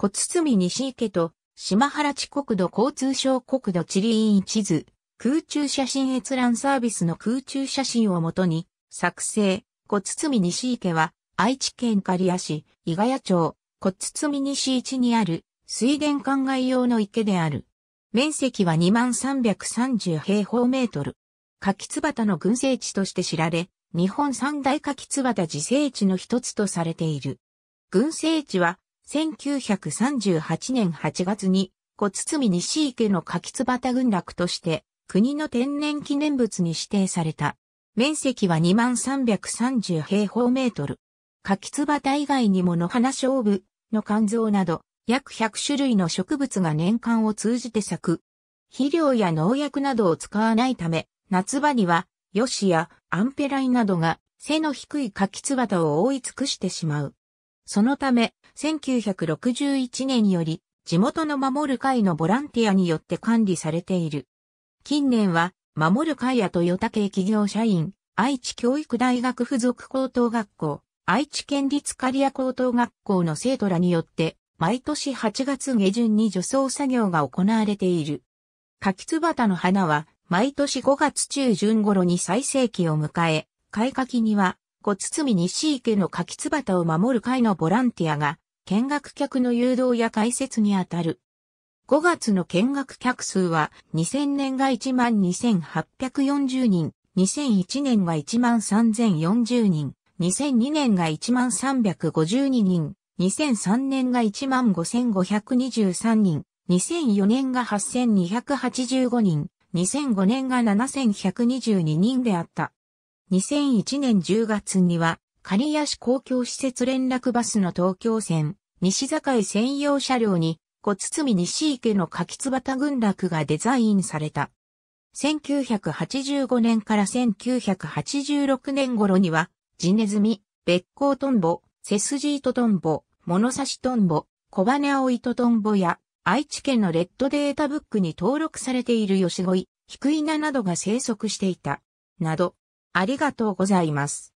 小堤西池と島原地国土交通省国土地理院地図、空中写真閲覧サービスの空中写真をもとに、作成、小堤西池は、愛知県刈谷市、伊賀谷町、小堤西市にある、水田灌漑用の池である。面積は2330平方メートル。柿津畑の群生地として知られ、日本三大柿津畑自生地の一つとされている。群生地は、1938年8月に、小堤西池の柿椿群落として、国の天然記念物に指定された。面積は2330平方メートル。柿椿以外にも野花勝負の肝臓など、約100種類の植物が年間を通じて咲く。肥料や農薬などを使わないため、夏場には、ヨシやアンペライなどが背の低い柿椿を覆い尽くしてしまう。そのため、1961年より、地元の守る会のボランティアによって管理されている。近年は、守る会や豊田系企業社員、愛知教育大学附属高等学校、愛知県立刈谷高等学校の生徒らによって、毎年8月下旬に除草作業が行われている。柿ばたの花は、毎年5月中旬頃に最盛期を迎え、開花期には、小包西池の柿椿を守る会のボランティアが、見学客の誘導や解説にあたる。5月の見学客数は、2000年が12,840人、2001年が13,040人、2002年が1352人、2003年が15,523人、2004年が8,285人、2005年が7,122人であった。2001年10月には、刈谷市公共施設連絡バスの東京線、西境専用車両に、小堤西池の柿津端群落がデザインされた。1985年から1986年頃には、地ネズミ、ベッコウトンボ、セスジートトンボ、モノサシトンボ、小羽青糸トンボや、愛知県のレッドデータブックに登録されているヨシゴイ、ヒクイナなどが生息していた。など、ありがとうございます。